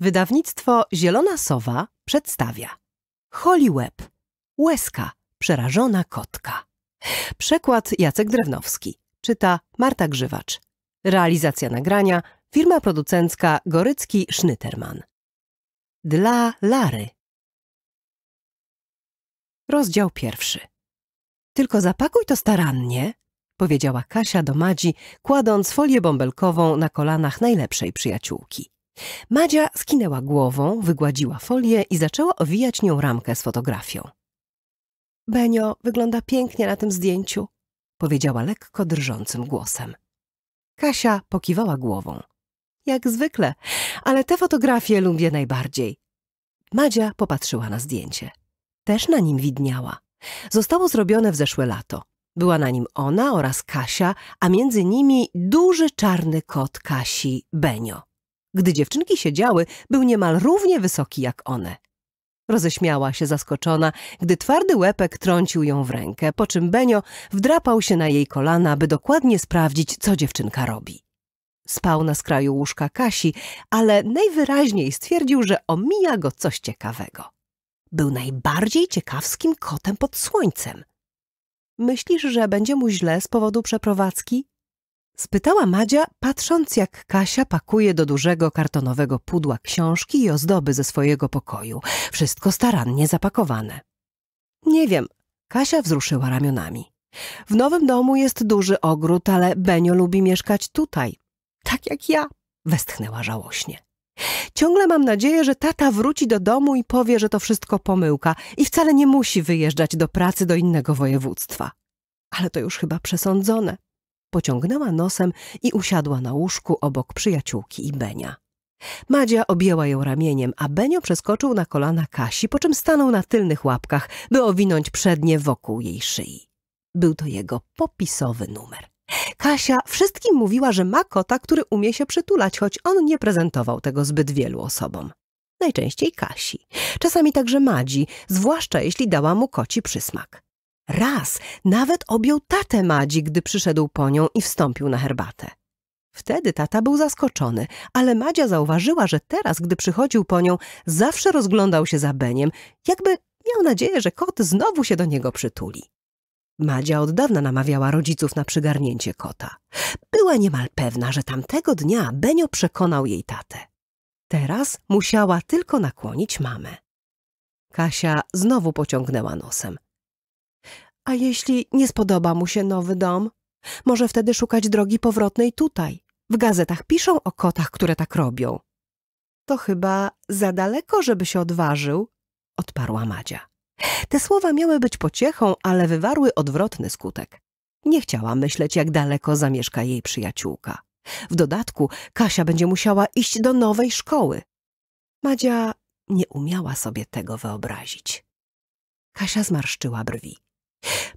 Wydawnictwo Zielona Sowa przedstawia Holly Web łeska, przerażona kotka. Przekład Jacek Drewnowski, czyta Marta Grzywacz. Realizacja nagrania firma producencka Gorycki Schnyterman. Dla Lary. Rozdział pierwszy. Tylko zapakuj to starannie, powiedziała Kasia do Madzi, kładąc folię bąbelkową na kolanach najlepszej przyjaciółki. Madzia skinęła głową, wygładziła folię i zaczęła owijać nią ramkę z fotografią. Benio wygląda pięknie na tym zdjęciu, powiedziała lekko drżącym głosem. Kasia pokiwała głową. Jak zwykle, ale te fotografie lubię najbardziej. Madzia popatrzyła na zdjęcie. Też na nim widniała. Zostało zrobione w zeszłe lato. Była na nim ona oraz Kasia, a między nimi duży czarny kot Kasi, Benio gdy dziewczynki siedziały, był niemal równie wysoki jak one. Roześmiała się zaskoczona, gdy twardy łepek trącił ją w rękę, po czym Benio wdrapał się na jej kolana, by dokładnie sprawdzić, co dziewczynka robi. Spał na skraju łóżka Kasi, ale najwyraźniej stwierdził, że omija go coś ciekawego. Był najbardziej ciekawskim kotem pod słońcem. Myślisz, że będzie mu źle z powodu przeprowadzki? Spytała Madzia, patrząc jak Kasia pakuje do dużego kartonowego pudła książki i ozdoby ze swojego pokoju. Wszystko starannie zapakowane. Nie wiem. Kasia wzruszyła ramionami. W nowym domu jest duży ogród, ale Benio lubi mieszkać tutaj. Tak jak ja, westchnęła żałośnie. Ciągle mam nadzieję, że tata wróci do domu i powie, że to wszystko pomyłka i wcale nie musi wyjeżdżać do pracy do innego województwa. Ale to już chyba przesądzone. Pociągnęła nosem i usiadła na łóżku obok przyjaciółki i Benia. Madzia objęła ją ramieniem, a Benio przeskoczył na kolana Kasi, po czym stanął na tylnych łapkach, by owinąć przednie wokół jej szyi. Był to jego popisowy numer. Kasia wszystkim mówiła, że ma kota, który umie się przytulać, choć on nie prezentował tego zbyt wielu osobom. Najczęściej Kasi, czasami także Madzi, zwłaszcza jeśli dała mu koci przysmak. Raz nawet objął tatę Madzi, gdy przyszedł po nią i wstąpił na herbatę. Wtedy tata był zaskoczony, ale Madzia zauważyła, że teraz, gdy przychodził po nią, zawsze rozglądał się za Beniem, jakby miał nadzieję, że kot znowu się do niego przytuli. Madzia od dawna namawiała rodziców na przygarnięcie kota. Była niemal pewna, że tamtego dnia Benio przekonał jej tatę. Teraz musiała tylko nakłonić mamę. Kasia znowu pociągnęła nosem. A jeśli nie spodoba mu się nowy dom, może wtedy szukać drogi powrotnej tutaj. W gazetach piszą o kotach, które tak robią. To chyba za daleko, żeby się odważył, odparła Madzia. Te słowa miały być pociechą, ale wywarły odwrotny skutek. Nie chciała myśleć, jak daleko zamieszka jej przyjaciółka. W dodatku Kasia będzie musiała iść do nowej szkoły. Madzia nie umiała sobie tego wyobrazić. Kasia zmarszczyła brwi.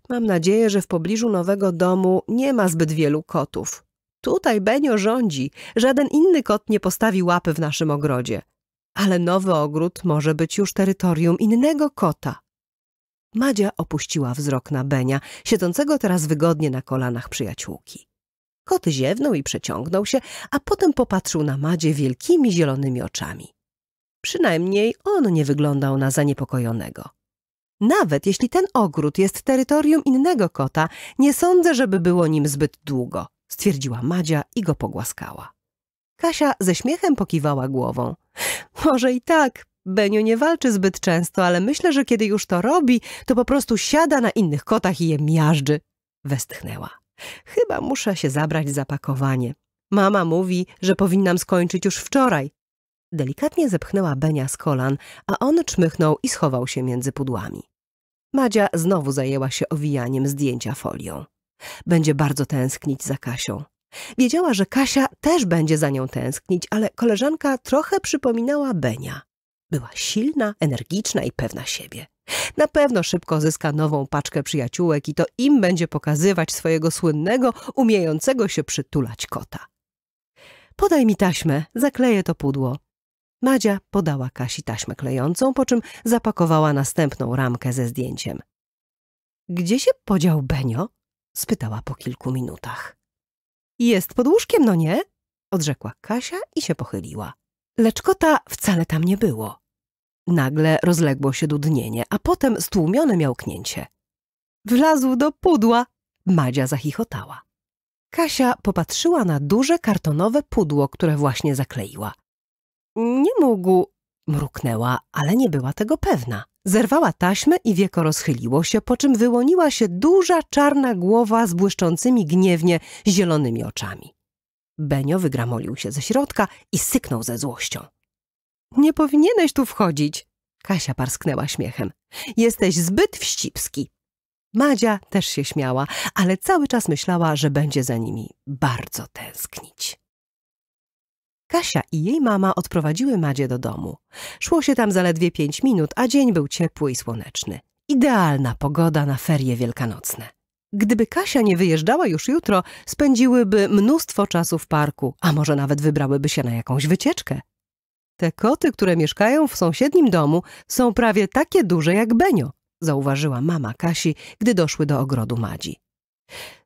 Mam nadzieję, że w pobliżu nowego domu nie ma zbyt wielu kotów. Tutaj Benio rządzi. Żaden inny kot nie postawi łapy w naszym ogrodzie. Ale nowy ogród może być już terytorium innego kota. Madzia opuściła wzrok na Benia, siedzącego teraz wygodnie na kolanach przyjaciółki. Kot ziewnął i przeciągnął się, a potem popatrzył na Madzie wielkimi zielonymi oczami. Przynajmniej on nie wyglądał na zaniepokojonego. Nawet jeśli ten ogród jest terytorium innego kota, nie sądzę, żeby było nim zbyt długo, stwierdziła Madzia i go pogłaskała. Kasia ze śmiechem pokiwała głową. Może i tak. Benio nie walczy zbyt często, ale myślę, że kiedy już to robi, to po prostu siada na innych kotach i je miażdży. Westchnęła. Chyba muszę się zabrać za pakowanie. Mama mówi, że powinnam skończyć już wczoraj. Delikatnie zepchnęła Benia z kolan, a on czmychnął i schował się między pudłami. Madzia znowu zajęła się owijaniem zdjęcia folią. Będzie bardzo tęsknić za Kasią. Wiedziała, że Kasia też będzie za nią tęsknić, ale koleżanka trochę przypominała Benia. Była silna, energiczna i pewna siebie. Na pewno szybko zyska nową paczkę przyjaciółek i to im będzie pokazywać swojego słynnego, umiejącego się przytulać kota. Podaj mi taśmę, zakleję to pudło, Madzia podała Kasi taśmę klejącą, po czym zapakowała następną ramkę ze zdjęciem. Gdzie się podział Benio? spytała po kilku minutach. Jest pod łóżkiem, no nie? odrzekła Kasia i się pochyliła. Lecz kota wcale tam nie było. Nagle rozległo się dudnienie, a potem stłumione miałknięcie. Wlazł do pudła! Madzia zachichotała. Kasia popatrzyła na duże kartonowe pudło, które właśnie zakleiła. Nie mógł, mruknęła, ale nie była tego pewna. Zerwała taśmę i wieko rozchyliło się, po czym wyłoniła się duża czarna głowa z błyszczącymi gniewnie zielonymi oczami. Benio wygramolił się ze środka i syknął ze złością. Nie powinieneś tu wchodzić, Kasia parsknęła śmiechem. Jesteś zbyt wścibski. Madzia też się śmiała, ale cały czas myślała, że będzie za nimi bardzo tęsknić. Kasia i jej mama odprowadziły Madzie do domu. Szło się tam zaledwie pięć minut, a dzień był ciepły i słoneczny. Idealna pogoda na ferie wielkanocne. Gdyby Kasia nie wyjeżdżała już jutro, spędziłyby mnóstwo czasu w parku, a może nawet wybrałyby się na jakąś wycieczkę. Te koty, które mieszkają w sąsiednim domu, są prawie takie duże jak Benio, zauważyła mama Kasi, gdy doszły do ogrodu Madzi.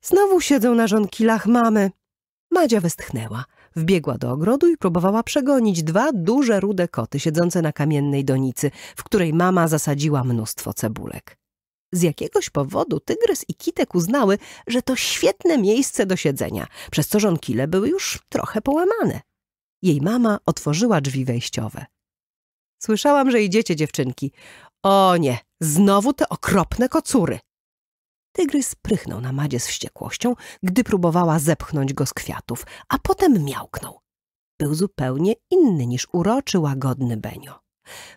Znowu siedzą na żonkilach mamy. Madzia westchnęła. Wbiegła do ogrodu i próbowała przegonić dwa duże rude koty siedzące na kamiennej donicy, w której mama zasadziła mnóstwo cebulek. Z jakiegoś powodu tygrys i kitek uznały, że to świetne miejsce do siedzenia, przez co żonkile były już trochę połamane. Jej mama otworzyła drzwi wejściowe. Słyszałam, że idziecie, dziewczynki. O nie, znowu te okropne kocury. Tygrys prychnął na Madzie z wściekłością, gdy próbowała zepchnąć go z kwiatów, a potem miałknął. Był zupełnie inny niż uroczy, łagodny Benio.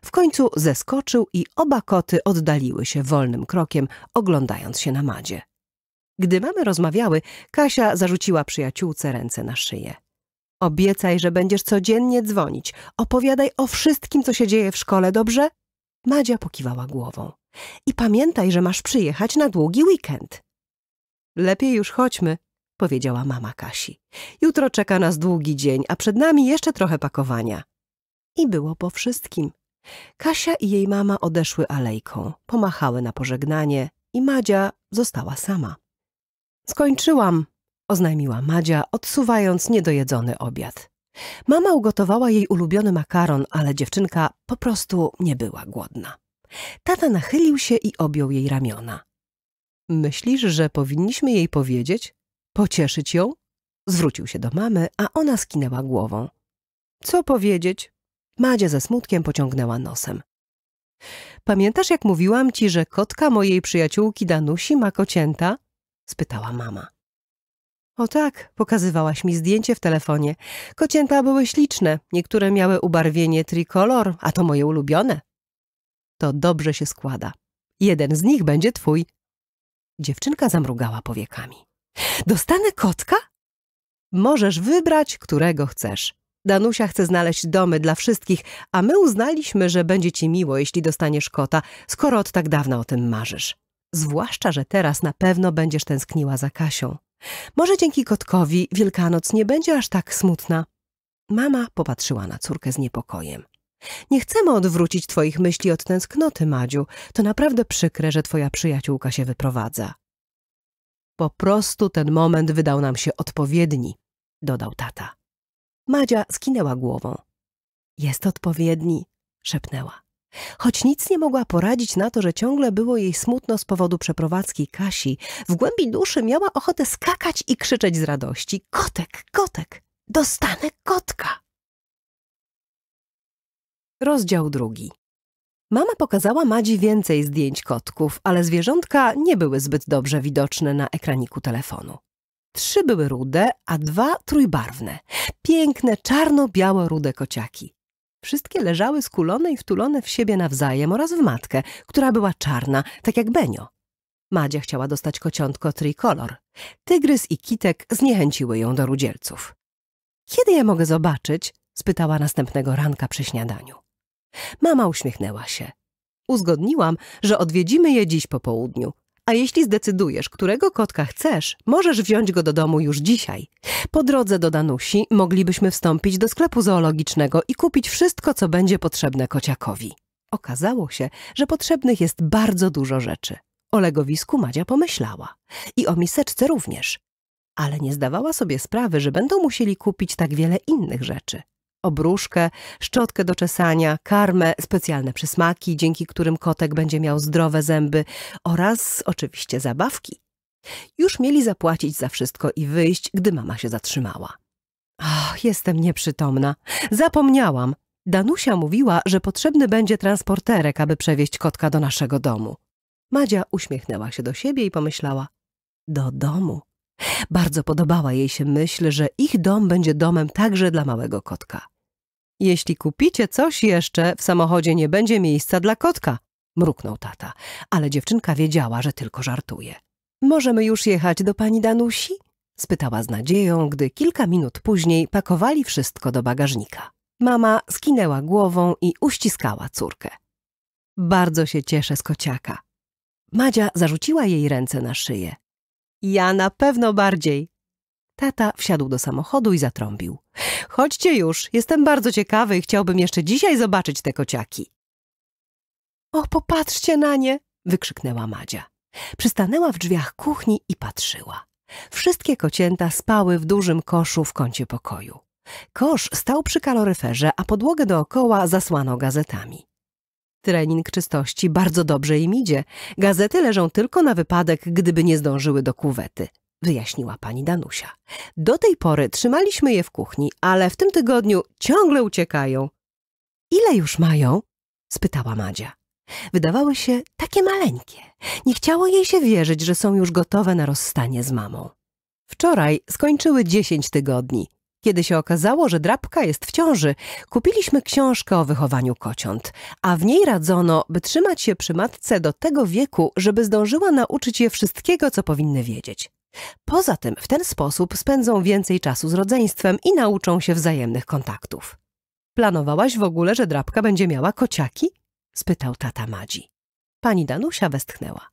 W końcu zeskoczył i oba koty oddaliły się wolnym krokiem, oglądając się na Madzie. Gdy mamy rozmawiały, Kasia zarzuciła przyjaciółce ręce na szyję. Obiecaj, że będziesz codziennie dzwonić. Opowiadaj o wszystkim, co się dzieje w szkole, dobrze? Madzia pokiwała głową. I pamiętaj, że masz przyjechać na długi weekend. Lepiej już chodźmy, powiedziała mama Kasi. Jutro czeka nas długi dzień, a przed nami jeszcze trochę pakowania. I było po wszystkim. Kasia i jej mama odeszły alejką, pomachały na pożegnanie i Madzia została sama. Skończyłam, oznajmiła Madzia, odsuwając niedojedzony obiad. Mama ugotowała jej ulubiony makaron, ale dziewczynka po prostu nie była głodna. Tata nachylił się i objął jej ramiona. Myślisz, że powinniśmy jej powiedzieć? Pocieszyć ją? Zwrócił się do mamy, a ona skinęła głową. Co powiedzieć? Madzia ze smutkiem pociągnęła nosem. Pamiętasz, jak mówiłam ci, że kotka mojej przyjaciółki Danusi ma kocięta? spytała mama. O tak, pokazywałaś mi zdjęcie w telefonie. Kocięta były śliczne, niektóre miały ubarwienie tricolor, a to moje ulubione to dobrze się składa. Jeden z nich będzie twój. Dziewczynka zamrugała powiekami. Dostanę kotka? Możesz wybrać, którego chcesz. Danusia chce znaleźć domy dla wszystkich, a my uznaliśmy, że będzie ci miło, jeśli dostaniesz kota, skoro od tak dawna o tym marzysz. Zwłaszcza, że teraz na pewno będziesz tęskniła za Kasią. Może dzięki kotkowi Wielkanoc nie będzie aż tak smutna. Mama popatrzyła na córkę z niepokojem. Nie chcemy odwrócić twoich myśli od tęsknoty, Madziu. To naprawdę przykre, że twoja przyjaciółka się wyprowadza. Po prostu ten moment wydał nam się odpowiedni, dodał tata. Madzia skinęła głową. Jest odpowiedni, szepnęła. Choć nic nie mogła poradzić na to, że ciągle było jej smutno z powodu przeprowadzki Kasi, w głębi duszy miała ochotę skakać i krzyczeć z radości. Kotek, kotek, dostanę kotka! Rozdział drugi. Mama pokazała Madzi więcej zdjęć kotków, ale zwierzątka nie były zbyt dobrze widoczne na ekraniku telefonu. Trzy były rude, a dwa trójbarwne. Piękne, czarno-biało-rude kociaki. Wszystkie leżały skulone i wtulone w siebie nawzajem oraz w matkę, która była czarna, tak jak Benio. Madzia chciała dostać kociątko trikolor. Tygrys i kitek zniechęciły ją do rudzielców. – Kiedy je mogę zobaczyć? – spytała następnego ranka przy śniadaniu. Mama uśmiechnęła się. Uzgodniłam, że odwiedzimy je dziś po południu. A jeśli zdecydujesz, którego kotka chcesz, możesz wziąć go do domu już dzisiaj. Po drodze do Danusi moglibyśmy wstąpić do sklepu zoologicznego i kupić wszystko, co będzie potrzebne kociakowi. Okazało się, że potrzebnych jest bardzo dużo rzeczy. O legowisku Madzia pomyślała. I o miseczce również. Ale nie zdawała sobie sprawy, że będą musieli kupić tak wiele innych rzeczy obruszkę, szczotkę do czesania, karmę, specjalne przysmaki, dzięki którym kotek będzie miał zdrowe zęby oraz oczywiście zabawki. Już mieli zapłacić za wszystko i wyjść, gdy mama się zatrzymała. Och, jestem nieprzytomna. Zapomniałam. Danusia mówiła, że potrzebny będzie transporterek, aby przewieźć kotka do naszego domu. Madzia uśmiechnęła się do siebie i pomyślała: Do domu. Bardzo podobała jej się myśl, że ich dom będzie domem także dla małego kotka. Jeśli kupicie coś jeszcze, w samochodzie nie będzie miejsca dla kotka, mruknął tata, ale dziewczynka wiedziała, że tylko żartuje. Możemy już jechać do pani Danusi? spytała z nadzieją, gdy kilka minut później pakowali wszystko do bagażnika. Mama skinęła głową i uściskała córkę. Bardzo się cieszę z kociaka. Madzia zarzuciła jej ręce na szyję. Ja na pewno bardziej. Tata wsiadł do samochodu i zatrąbił. Chodźcie już, jestem bardzo ciekawy i chciałbym jeszcze dzisiaj zobaczyć te kociaki. O, popatrzcie na nie! wykrzyknęła Madzia. Przystanęła w drzwiach kuchni i patrzyła. Wszystkie kocięta spały w dużym koszu w kącie pokoju. Kosz stał przy kaloryferze, a podłogę dookoła zasłano gazetami trening czystości bardzo dobrze im idzie. Gazety leżą tylko na wypadek, gdyby nie zdążyły do kuwety wyjaśniła pani Danusia. Do tej pory trzymaliśmy je w kuchni, ale w tym tygodniu ciągle uciekają. Ile już mają? spytała Madzia. Wydawały się takie maleńkie. Nie chciało jej się wierzyć, że są już gotowe na rozstanie z mamą. Wczoraj skończyły dziesięć tygodni. Kiedy się okazało, że drabka jest w ciąży, kupiliśmy książkę o wychowaniu kociąt, a w niej radzono, by trzymać się przy matce do tego wieku, żeby zdążyła nauczyć je wszystkiego, co powinny wiedzieć. Poza tym w ten sposób spędzą więcej czasu z rodzeństwem i nauczą się wzajemnych kontaktów. Planowałaś w ogóle, że drabka będzie miała kociaki? spytał tata Madzi. Pani Danusia westchnęła.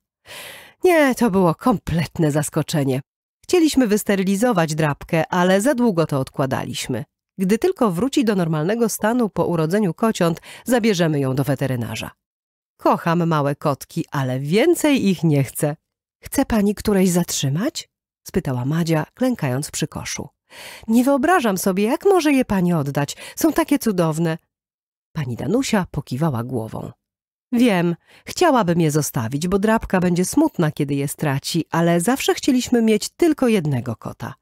Nie, to było kompletne zaskoczenie. Chcieliśmy wysterylizować drapkę, ale za długo to odkładaliśmy. Gdy tylko wróci do normalnego stanu po urodzeniu kociąt, zabierzemy ją do weterynarza. Kocham małe kotki, ale więcej ich nie chcę. Chce pani któreś zatrzymać? spytała Madzia, klękając przy koszu. Nie wyobrażam sobie, jak może je pani oddać. Są takie cudowne. Pani Danusia pokiwała głową. Wiem, chciałabym je zostawić, bo drabka będzie smutna, kiedy je straci, ale zawsze chcieliśmy mieć tylko jednego kota.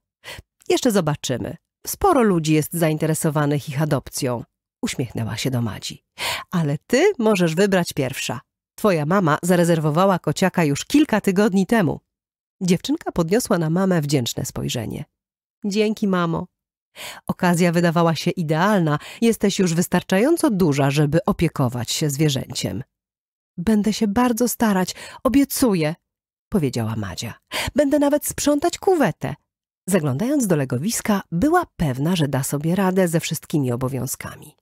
Jeszcze zobaczymy. Sporo ludzi jest zainteresowanych ich adopcją. Uśmiechnęła się do Madzi. Ale ty możesz wybrać pierwsza. Twoja mama zarezerwowała kociaka już kilka tygodni temu. Dziewczynka podniosła na mamę wdzięczne spojrzenie. Dzięki, mamo. Okazja wydawała się idealna. Jesteś już wystarczająco duża, żeby opiekować się zwierzęciem. Będę się bardzo starać, obiecuję, powiedziała Madzia. Będę nawet sprzątać kuwetę. Zaglądając do legowiska, była pewna, że da sobie radę ze wszystkimi obowiązkami.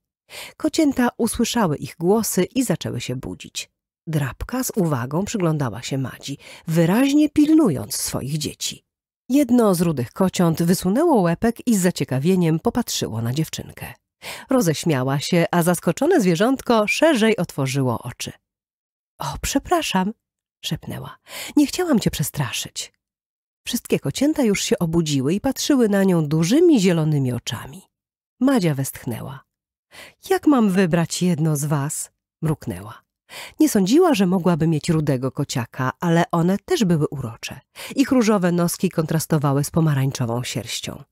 Kocięta usłyszały ich głosy i zaczęły się budzić. Drabka z uwagą przyglądała się Madzi, wyraźnie pilnując swoich dzieci. Jedno z rudych kociąt wysunęło łepek i z zaciekawieniem popatrzyło na dziewczynkę. Roześmiała się, a zaskoczone zwierzątko szerzej otworzyło oczy. O, przepraszam, szepnęła. Nie chciałam cię przestraszyć. Wszystkie kocięta już się obudziły i patrzyły na nią dużymi zielonymi oczami. Madzia westchnęła. Jak mam wybrać jedno z was? mruknęła. Nie sądziła, że mogłaby mieć rudego kociaka, ale one też były urocze. Ich różowe noski kontrastowały z pomarańczową sierścią.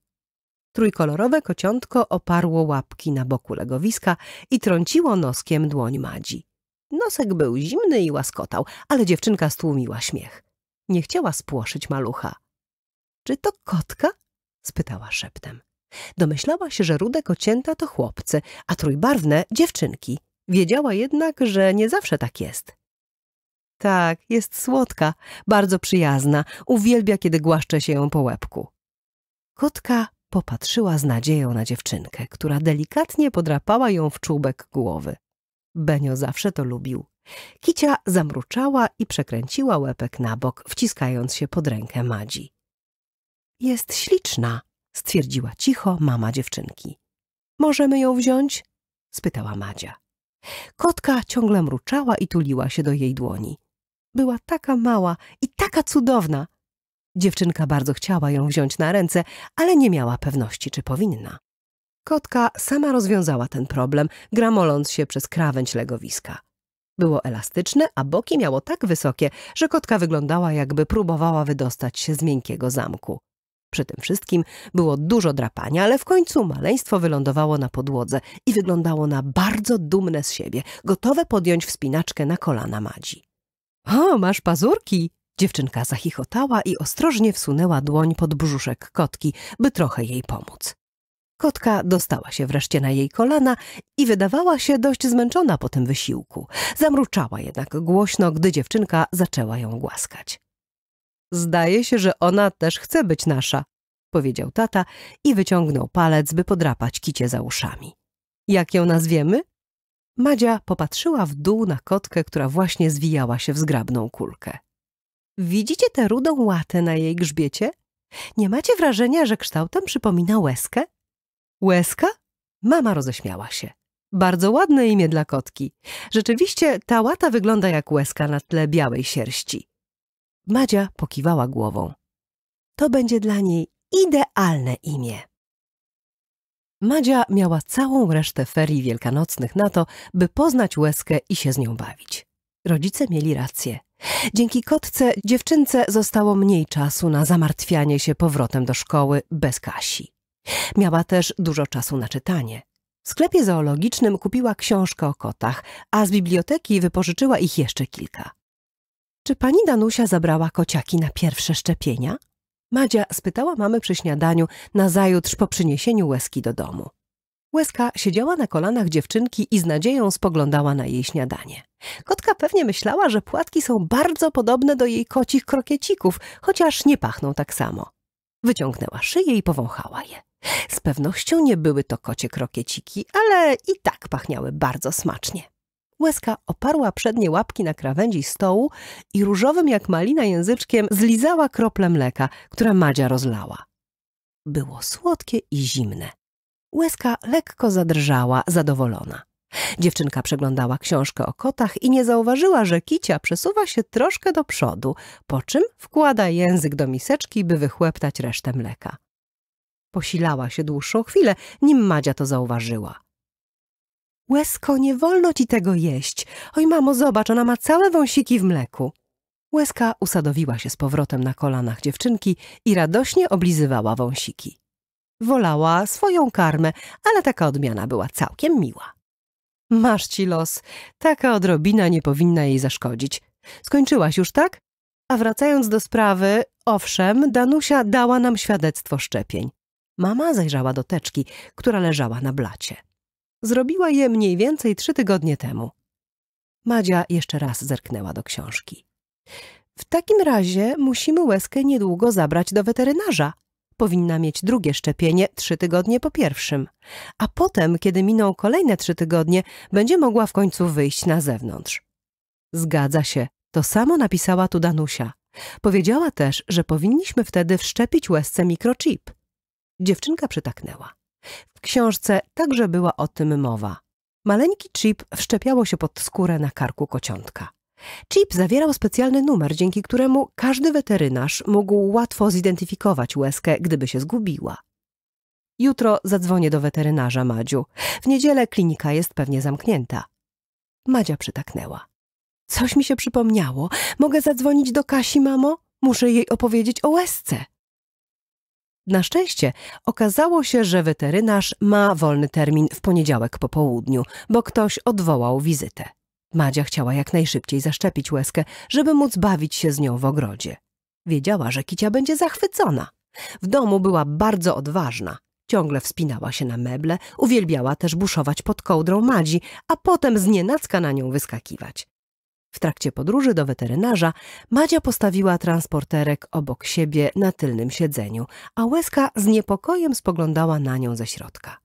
Trójkolorowe kociątko oparło łapki na boku legowiska i trąciło noskiem dłoń Madzi. Nosek był zimny i łaskotał, ale dziewczynka stłumiła śmiech. Nie chciała spłoszyć malucha. Czy to kotka? spytała szeptem. Domyślała się, że rude kocięta to chłopcy, a trójbarwne dziewczynki. Wiedziała jednak, że nie zawsze tak jest. Tak, jest słodka, bardzo przyjazna, uwielbia, kiedy głaszcze się ją po łebku. Kotka popatrzyła z nadzieją na dziewczynkę, która delikatnie podrapała ją w czubek głowy. Benio zawsze to lubił. Kicia zamruczała i przekręciła łepek na bok, wciskając się pod rękę Madzi. Jest śliczna, stwierdziła cicho mama dziewczynki. Możemy ją wziąć? spytała Madzia. Kotka ciągle mruczała i tuliła się do jej dłoni. Była taka mała i taka cudowna. Dziewczynka bardzo chciała ją wziąć na ręce, ale nie miała pewności, czy powinna. Kotka sama rozwiązała ten problem, gramoląc się przez krawędź legowiska. Było elastyczne, a boki miało tak wysokie, że kotka wyglądała jakby próbowała wydostać się z miękkiego zamku. Przy tym wszystkim było dużo drapania, ale w końcu maleństwo wylądowało na podłodze i wyglądało na bardzo dumne z siebie, gotowe podjąć wspinaczkę na kolana Madzi. – O, masz pazurki! Dziewczynka zachichotała i ostrożnie wsunęła dłoń pod brzuszek kotki, by trochę jej pomóc. Kotka dostała się wreszcie na jej kolana i wydawała się dość zmęczona po tym wysiłku. Zamruczała jednak głośno, gdy dziewczynka zaczęła ją głaskać. Zdaje się, że ona też chce być nasza, powiedział tata i wyciągnął palec, by podrapać kicie za uszami. Jak ją nazwiemy? Madzia popatrzyła w dół na kotkę, która właśnie zwijała się w zgrabną kulkę. Widzicie tę rudą łatę na jej grzbiecie? Nie macie wrażenia, że kształtem przypomina łezkę? Łeska? Mama roześmiała się. Bardzo ładne imię dla kotki. Rzeczywiście ta łata wygląda jak łeska na tle białej sierści. Madzia pokiwała głową. To będzie dla niej idealne imię. Madzia miała całą resztę ferii wielkanocnych na to, by poznać łeskę i się z nią bawić. Rodzice mieli rację. Dzięki kotce dziewczynce zostało mniej czasu na zamartwianie się powrotem do szkoły bez Kasi. Miała też dużo czasu na czytanie. W sklepie zoologicznym kupiła książkę o kotach, a z biblioteki wypożyczyła ich jeszcze kilka. Czy pani Danusia zabrała kociaki na pierwsze szczepienia? Madzia spytała mamy przy śniadaniu nazajutrz po przyniesieniu łezki do domu. Łezka siedziała na kolanach dziewczynki i z nadzieją spoglądała na jej śniadanie. Kotka pewnie myślała, że płatki są bardzo podobne do jej kocich krokiecików, chociaż nie pachną tak samo. Wyciągnęła szyję i powąchała je. Z pewnością nie były to kocie krokieciki, ale i tak pachniały bardzo smacznie. Łeska oparła przednie łapki na krawędzi stołu i różowym jak malina języczkiem zlizała krople mleka, które Madzia rozlała. Było słodkie i zimne. Łeska lekko zadrżała, zadowolona. Dziewczynka przeglądała książkę o kotach i nie zauważyła, że kicia przesuwa się troszkę do przodu, po czym wkłada język do miseczki, by wychłeptać resztę mleka. Posilała się dłuższą chwilę, nim Madzia to zauważyła. Łesko, nie wolno ci tego jeść. Oj, mamo, zobacz, ona ma całe wąsiki w mleku. Łeska usadowiła się z powrotem na kolanach dziewczynki i radośnie oblizywała wąsiki. Wolała swoją karmę, ale taka odmiana była całkiem miła. Masz ci los, taka odrobina nie powinna jej zaszkodzić. Skończyłaś już, tak? A wracając do sprawy, owszem, Danusia dała nam świadectwo szczepień. Mama zajrzała do teczki, która leżała na blacie. Zrobiła je mniej więcej trzy tygodnie temu. Madzia jeszcze raz zerknęła do książki. W takim razie musimy łezkę niedługo zabrać do weterynarza. Powinna mieć drugie szczepienie trzy tygodnie po pierwszym, a potem, kiedy miną kolejne trzy tygodnie, będzie mogła w końcu wyjść na zewnątrz. Zgadza się, to samo napisała tu Danusia. Powiedziała też, że powinniśmy wtedy wszczepić łezce mikrochip – Dziewczynka przytaknęła. W książce także była o tym mowa. Maleńki chip wszczepiało się pod skórę na karku kociątka. Chip zawierał specjalny numer, dzięki któremu każdy weterynarz mógł łatwo zidentyfikować łezkę, gdyby się zgubiła. Jutro zadzwonię do weterynarza Madziu. W niedzielę klinika jest pewnie zamknięta. Madzia przytaknęła. Coś mi się przypomniało. Mogę zadzwonić do Kasi, mamo? Muszę jej opowiedzieć o łezce. Na szczęście okazało się, że weterynarz ma wolny termin w poniedziałek po południu, bo ktoś odwołał wizytę. Madzia chciała jak najszybciej zaszczepić łezkę, żeby móc bawić się z nią w ogrodzie. Wiedziała, że Kicia będzie zachwycona. W domu była bardzo odważna. Ciągle wspinała się na meble, uwielbiała też buszować pod kołdrą Madzi, a potem znienacka na nią wyskakiwać. W trakcie podróży do weterynarza Madzia postawiła transporterek obok siebie na tylnym siedzeniu, a łezka z niepokojem spoglądała na nią ze środka.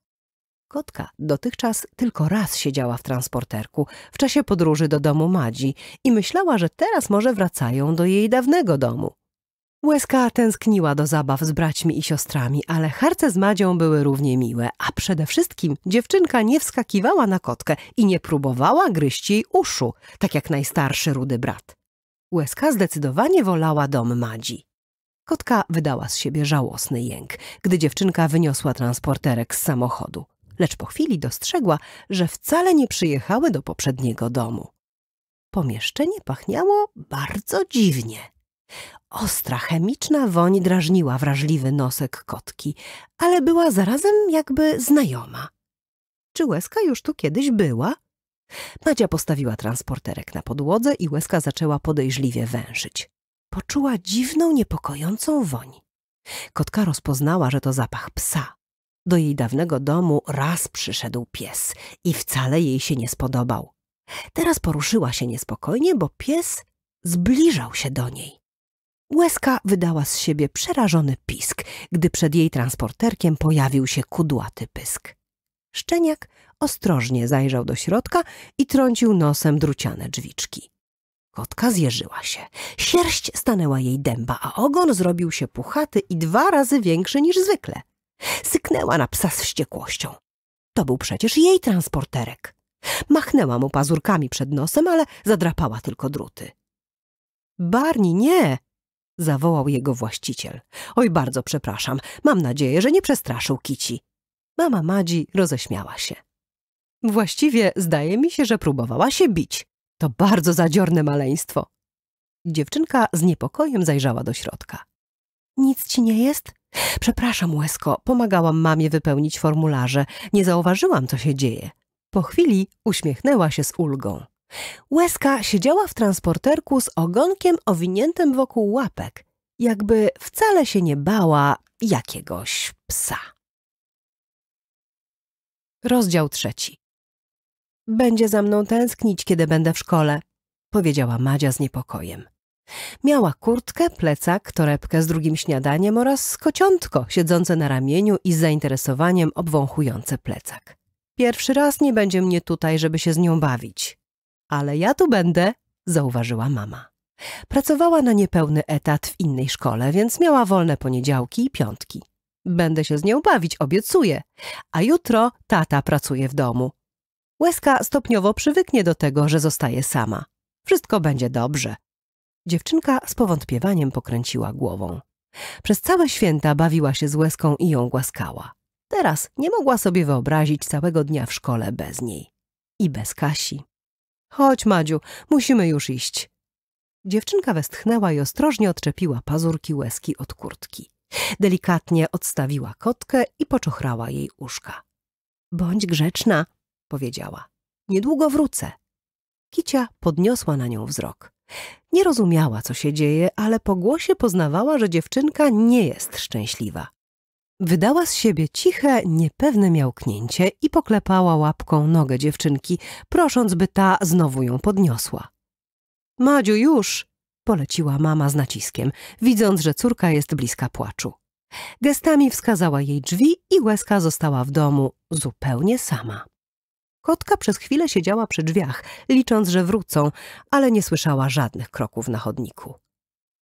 Kotka dotychczas tylko raz siedziała w transporterku w czasie podróży do domu Madzi i myślała, że teraz może wracają do jej dawnego domu. Łeska tęskniła do zabaw z braćmi i siostrami, ale harce z Madzią były równie miłe, a przede wszystkim dziewczynka nie wskakiwała na kotkę i nie próbowała gryźć jej uszu, tak jak najstarszy rudy brat. Łeska zdecydowanie wolała dom Madzi. Kotka wydała z siebie żałosny jęk, gdy dziewczynka wyniosła transporterek z samochodu, lecz po chwili dostrzegła, że wcale nie przyjechały do poprzedniego domu. Pomieszczenie pachniało bardzo dziwnie. Ostra, chemiczna woń drażniła wrażliwy nosek kotki, ale była zarazem jakby znajoma. Czy łezka już tu kiedyś była? Madzia postawiła transporterek na podłodze i łezka zaczęła podejrzliwie węszyć. Poczuła dziwną, niepokojącą woń. Kotka rozpoznała, że to zapach psa. Do jej dawnego domu raz przyszedł pies i wcale jej się nie spodobał. Teraz poruszyła się niespokojnie, bo pies zbliżał się do niej. Łeska wydała z siebie przerażony pisk, gdy przed jej transporterkiem pojawił się kudłaty pysk. Szczeniak ostrożnie zajrzał do środka i trącił nosem druciane drzwiczki. Kotka zjeżyła się. Sierść stanęła jej dęba, a ogon zrobił się puchaty i dwa razy większy niż zwykle. Syknęła na psa z wściekłością. To był przecież jej transporterek. Machnęła mu pazurkami przed nosem, ale zadrapała tylko druty. Barni, nie! zawołał jego właściciel. Oj, bardzo przepraszam. Mam nadzieję, że nie przestraszył Kici. Mama Madzi roześmiała się. Właściwie zdaje mi się, że próbowała się bić. To bardzo zadziorne maleństwo. Dziewczynka z niepokojem zajrzała do środka. Nic ci nie jest? Przepraszam, Łesko, pomagałam mamie wypełnić formularze. Nie zauważyłam, co się dzieje. Po chwili uśmiechnęła się z ulgą. Łeska siedziała w transporterku z ogonkiem owiniętym wokół łapek, jakby wcale się nie bała jakiegoś psa. Rozdział trzeci. Będzie za mną tęsknić, kiedy będę w szkole, powiedziała Madzia z niepokojem. Miała kurtkę, plecak, torebkę z drugim śniadaniem oraz kociątko siedzące na ramieniu i z zainteresowaniem obwąchujące plecak. Pierwszy raz nie będzie mnie tutaj, żeby się z nią bawić, ale ja tu będę, zauważyła mama. Pracowała na niepełny etat w innej szkole, więc miała wolne poniedziałki i piątki. Będę się z nią bawić, obiecuję. A jutro tata pracuje w domu. Łeska stopniowo przywyknie do tego, że zostaje sama. Wszystko będzie dobrze. Dziewczynka z powątpiewaniem pokręciła głową. Przez całe święta bawiła się z Łeską i ją głaskała. Teraz nie mogła sobie wyobrazić całego dnia w szkole bez niej. I bez Kasi. Chodź, Madziu, musimy już iść. Dziewczynka westchnęła i ostrożnie odczepiła pazurki łezki od kurtki. Delikatnie odstawiła kotkę i poczochrała jej uszka. Bądź grzeczna, powiedziała. Niedługo wrócę. Kicia podniosła na nią wzrok. Nie rozumiała, co się dzieje, ale po głosie poznawała, że dziewczynka nie jest szczęśliwa. Wydała z siebie ciche, niepewne miałknięcie i poklepała łapką nogę dziewczynki, prosząc, by ta znowu ją podniosła. Madziu, już! poleciła mama z naciskiem, widząc, że córka jest bliska płaczu. Gestami wskazała jej drzwi i łezka została w domu zupełnie sama. Kotka przez chwilę siedziała przy drzwiach, licząc, że wrócą, ale nie słyszała żadnych kroków na chodniku.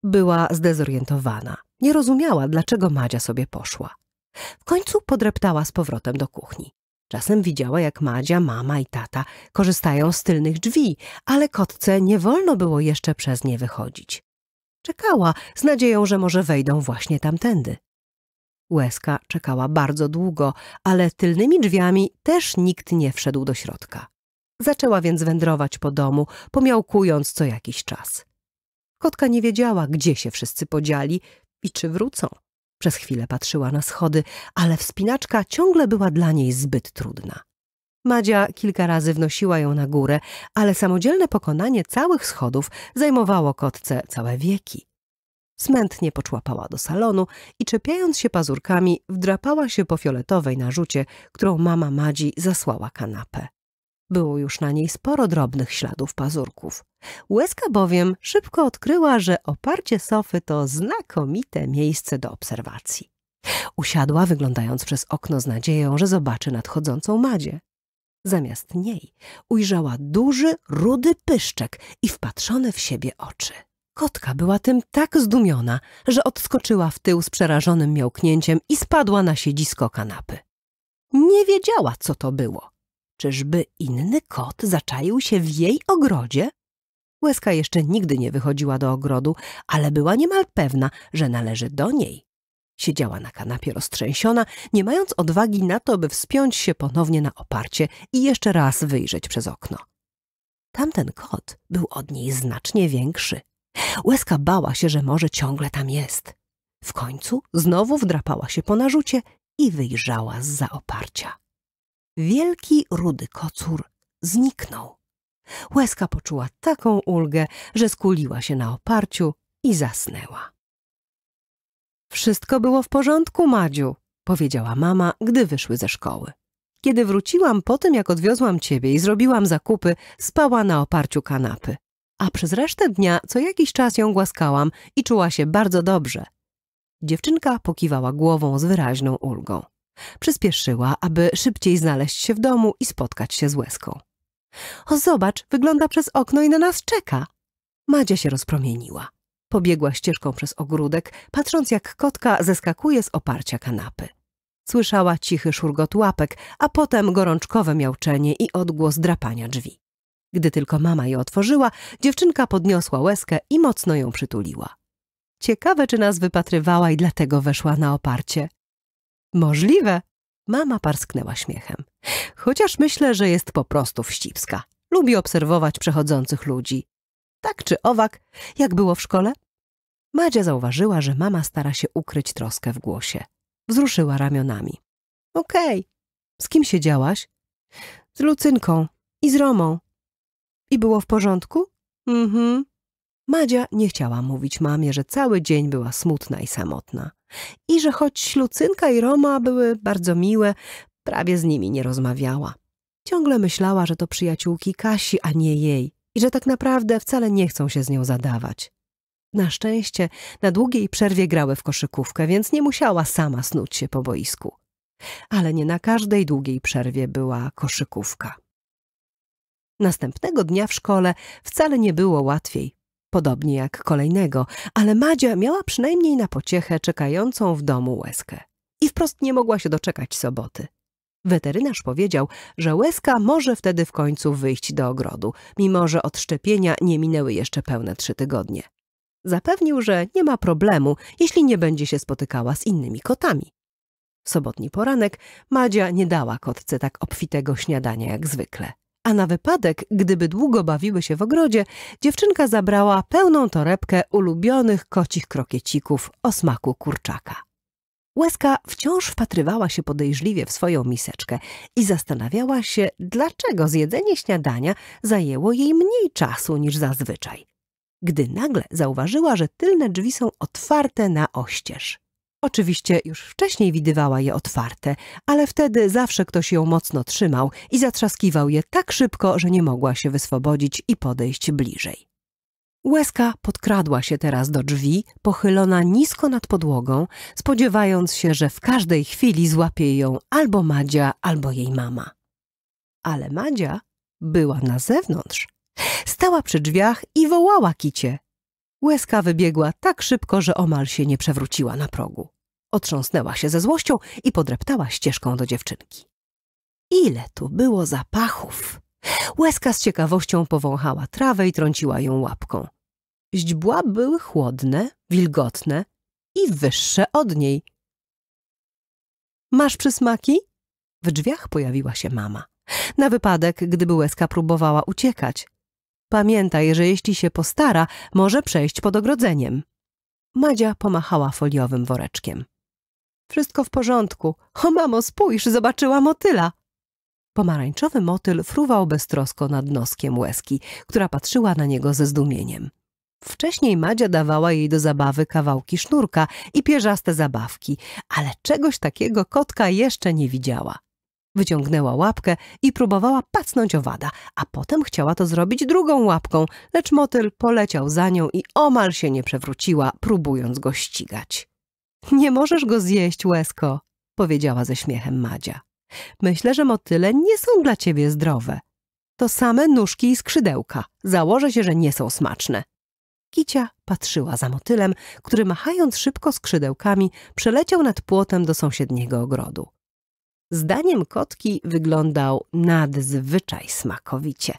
Była zdezorientowana. Nie rozumiała, dlaczego Madzia sobie poszła. W końcu podreptała z powrotem do kuchni. Czasem widziała, jak Madzia, mama i tata korzystają z tylnych drzwi, ale kotce nie wolno było jeszcze przez nie wychodzić. Czekała z nadzieją, że może wejdą właśnie tamtędy. Łeska czekała bardzo długo, ale tylnymi drzwiami też nikt nie wszedł do środka. Zaczęła więc wędrować po domu, pomiałkując co jakiś czas. Kotka nie wiedziała, gdzie się wszyscy podzieli i czy wrócą. Przez chwilę patrzyła na schody, ale wspinaczka ciągle była dla niej zbyt trudna. Madzia kilka razy wnosiła ją na górę, ale samodzielne pokonanie całych schodów zajmowało kotce całe wieki. Smętnie poczłapała do salonu i czepiając się pazurkami wdrapała się po fioletowej narzucie, którą mama Madzi zasłała kanapę. Było już na niej sporo drobnych śladów pazurków. Łeska bowiem szybko odkryła, że oparcie sofy to znakomite miejsce do obserwacji. Usiadła, wyglądając przez okno z nadzieją, że zobaczy nadchodzącą Madzie. Zamiast niej ujrzała duży, rudy pyszczek i wpatrzone w siebie oczy. Kotka była tym tak zdumiona, że odskoczyła w tył z przerażonym miałknięciem i spadła na siedzisko kanapy. Nie wiedziała, co to było. Czyżby inny kot zaczaił się w jej ogrodzie? Łeska jeszcze nigdy nie wychodziła do ogrodu, ale była niemal pewna, że należy do niej. Siedziała na kanapie roztrzęsiona, nie mając odwagi na to, by wspiąć się ponownie na oparcie i jeszcze raz wyjrzeć przez okno. Tamten kot był od niej znacznie większy. Łeska bała się, że może ciągle tam jest. W końcu znowu wdrapała się po narzucie i wyjrzała z za oparcia. Wielki rudy kocur zniknął. Łeska poczuła taką ulgę, że skuliła się na oparciu i zasnęła. Wszystko było w porządku, Madziu, powiedziała mama, gdy wyszły ze szkoły. Kiedy wróciłam po tym, jak odwiozłam ciebie i zrobiłam zakupy, spała na oparciu kanapy. A przez resztę dnia co jakiś czas ją głaskałam i czuła się bardzo dobrze. Dziewczynka pokiwała głową z wyraźną ulgą. Przyspieszyła, aby szybciej znaleźć się w domu i spotkać się z łezką. O, zobacz, wygląda przez okno i na nas czeka. Madzia się rozpromieniła. Pobiegła ścieżką przez ogródek, patrząc jak kotka zeskakuje z oparcia kanapy. Słyszała cichy szurgot łapek, a potem gorączkowe miauczenie i odgłos drapania drzwi. Gdy tylko mama je otworzyła, dziewczynka podniosła łezkę i mocno ją przytuliła. Ciekawe, czy nas wypatrywała i dlatego weszła na oparcie. Możliwe. Mama parsknęła śmiechem. Chociaż myślę, że jest po prostu wścibska. Lubi obserwować przechodzących ludzi. Tak czy owak, jak było w szkole? Madzia zauważyła, że mama stara się ukryć troskę w głosie. Wzruszyła ramionami. Okej. Okay. Z kim siedziałaś? Z Lucynką i z Romą. I było w porządku? Mhm. Madzia nie chciała mówić mamie, że cały dzień była smutna i samotna i że choć Lucynka i Roma były bardzo miłe, prawie z nimi nie rozmawiała. Ciągle myślała, że to przyjaciółki Kasi, a nie jej i że tak naprawdę wcale nie chcą się z nią zadawać. Na szczęście na długiej przerwie grały w koszykówkę, więc nie musiała sama snuć się po boisku. Ale nie na każdej długiej przerwie była koszykówka. Następnego dnia w szkole wcale nie było łatwiej podobnie jak kolejnego, ale Madzia miała przynajmniej na pociechę czekającą w domu łezkę. I wprost nie mogła się doczekać soboty. Weterynarz powiedział, że łezka może wtedy w końcu wyjść do ogrodu, mimo że od szczepienia nie minęły jeszcze pełne trzy tygodnie. Zapewnił, że nie ma problemu, jeśli nie będzie się spotykała z innymi kotami. W sobotni poranek Madzia nie dała kotce tak obfitego śniadania jak zwykle a na wypadek, gdyby długo bawiły się w ogrodzie, dziewczynka zabrała pełną torebkę ulubionych kocich krokiecików o smaku kurczaka. Łeska wciąż wpatrywała się podejrzliwie w swoją miseczkę i zastanawiała się, dlaczego zjedzenie śniadania zajęło jej mniej czasu niż zazwyczaj, gdy nagle zauważyła, że tylne drzwi są otwarte na oścież. Oczywiście już wcześniej widywała je otwarte, ale wtedy zawsze ktoś ją mocno trzymał i zatrzaskiwał je tak szybko, że nie mogła się wyswobodzić i podejść bliżej. Łeska podkradła się teraz do drzwi, pochylona nisko nad podłogą, spodziewając się, że w każdej chwili złapie ją albo Madzia, albo jej mama. Ale Madzia była na zewnątrz. Stała przy drzwiach i wołała kicie. Łeska wybiegła tak szybko, że omal się nie przewróciła na progu. Otrząsnęła się ze złością i podreptała ścieżką do dziewczynki. Ile tu było zapachów! Łeska z ciekawością powąchała trawę i trąciła ją łapką. Źdźbła były chłodne, wilgotne i wyższe od niej. Masz przysmaki? W drzwiach pojawiła się mama. Na wypadek, gdyby łeska próbowała uciekać. Pamiętaj, że jeśli się postara, może przejść pod ogrodzeniem. Madzia pomachała foliowym woreczkiem. Wszystko w porządku. O mamo, spójrz, zobaczyła motyla. Pomarańczowy motyl fruwał beztrosko nad noskiem łezki, która patrzyła na niego ze zdumieniem. Wcześniej Madzia dawała jej do zabawy kawałki sznurka i pierzaste zabawki, ale czegoś takiego kotka jeszcze nie widziała. Wyciągnęła łapkę i próbowała pacnąć owada, a potem chciała to zrobić drugą łapką, lecz motyl poleciał za nią i omal się nie przewróciła, próbując go ścigać. Nie możesz go zjeść, łesko, powiedziała ze śmiechem Madzia. Myślę, że motyle nie są dla ciebie zdrowe. To same nóżki i skrzydełka. Założę się, że nie są smaczne. Kicia patrzyła za motylem, który machając szybko skrzydełkami przeleciał nad płotem do sąsiedniego ogrodu. Zdaniem kotki wyglądał nadzwyczaj smakowicie.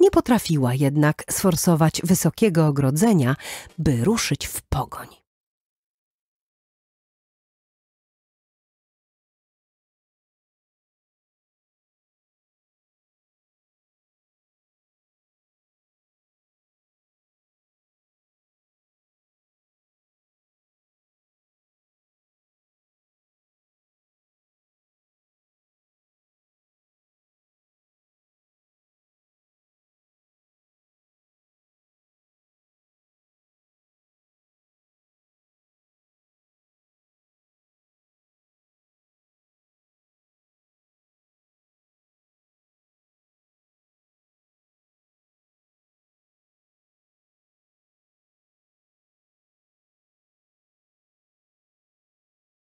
Nie potrafiła jednak sforsować wysokiego ogrodzenia, by ruszyć w pogoń.